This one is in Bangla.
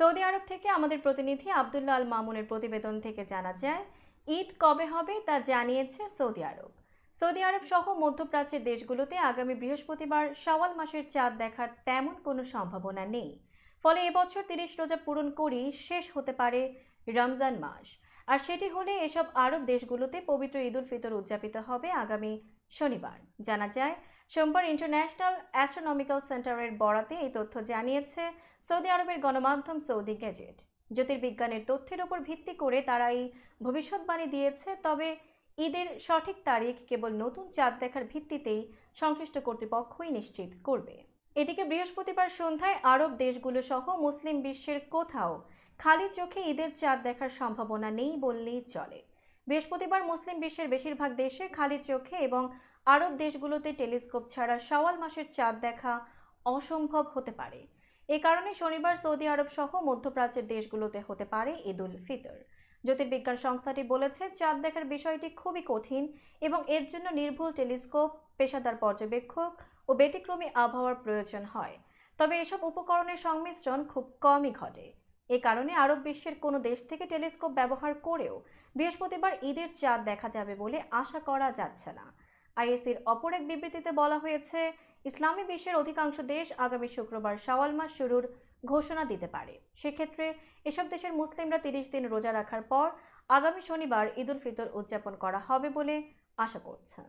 সৌদি আরব থেকে আমাদের প্রতিনিধি আবদুল্লাহ আল মামুনের প্রতিবেদন থেকে জানা যায় ঈদ কবে হবে তা জানিয়েছে সৌদি আরব সৌদি আরব সহ মধ্যপ্রাচ্যের দেশগুলোতে আগামী বৃহস্পতিবার সওয়াল মাসের চাঁদ দেখার তেমন কোনো সম্ভাবনা নেই ফলে এবছর তিরিশ রোজা পূরণ করেই শেষ হতে পারে রমজান মাস আর সেটি হলে এসব আরব দেশগুলোতে পবিত্র ঈদুল ফিতর উদযাপিত হবে আগামী শনিবার জানা যায় সোমবার ইন্টারন্যাশনাল অ্যাস্ট্রোনমিক্যাল সেন্টারের বরাতে এই তথ্য জানিয়েছে সৌদি আরবের গণমাধ্যম সৌদি গ্যাজেট জ্যোতির্বিজ্ঞানের তথ্যের ওপর ভিত্তি করে তারা এই ভবিষ্যৎবাণী দিয়েছে তবে ঈদের সঠিক তারিখ কেবল নতুন চাঁদ দেখার ভিত্তিতেই সংশ্লিষ্ট কর্তৃপক্ষই নিশ্চিত করবে এদিকে বৃহস্পতিবার সন্ধ্যায় আরব দেশগুলো সহ মুসলিম বিশ্বের কোথাও খালি চোখে ঈদের চাঁদ দেখার সম্ভাবনা নেই বললেই চলে বৃহস্পতিবার মুসলিম বিশ্বের বেশিরভাগ দেশে খালি চোখে এবং আরব দেশগুলোতে টেলিস্কোপ ছাড়া সওয়াল মাসের চাঁদ দেখা অসম্ভব হতে পারে এ কারণে শনিবার সৌদি আরব সহ মধ্যপ্রাচ্যের দেশগুলোতে হতে পারে ঈদ উল ফিতর জ্যোতির্বিজ্ঞান সংস্থাটি বলেছে চাঁদ দেখার বিষয়টি খুবই কঠিন এবং এর জন্য নির্ভুল টেলিস্কোপ পেশাদার পর্যবেক্ষক ও ব্যতিক্রমী আবহাওয়ার প্রয়োজন হয় তবে এসব উপকরণের সংমিশ্রণ খুব কমই ঘটে এ কারণে আরব বিশ্বের কোনো দেশ থেকে টেলিস্কোপ ব্যবহার করেও বৃহস্পতিবার ঈদের চাঁদ দেখা যাবে বলে আশা করা যাচ্ছে না আইএসির অপর এক বিবৃতিতে বলা হয়েছে ইসলামী বিশ্বের অধিকাংশ দেশ আগামী শুক্রবার শাওয়াল মাস শুরুর ঘোষণা দিতে পারে সেক্ষেত্রে এসব দেশের মুসলিমরা তিরিশ দিন রোজা রাখার পর আগামী শনিবার ঈদুল ফিতর উদযাপন করা হবে বলে আশা করছেন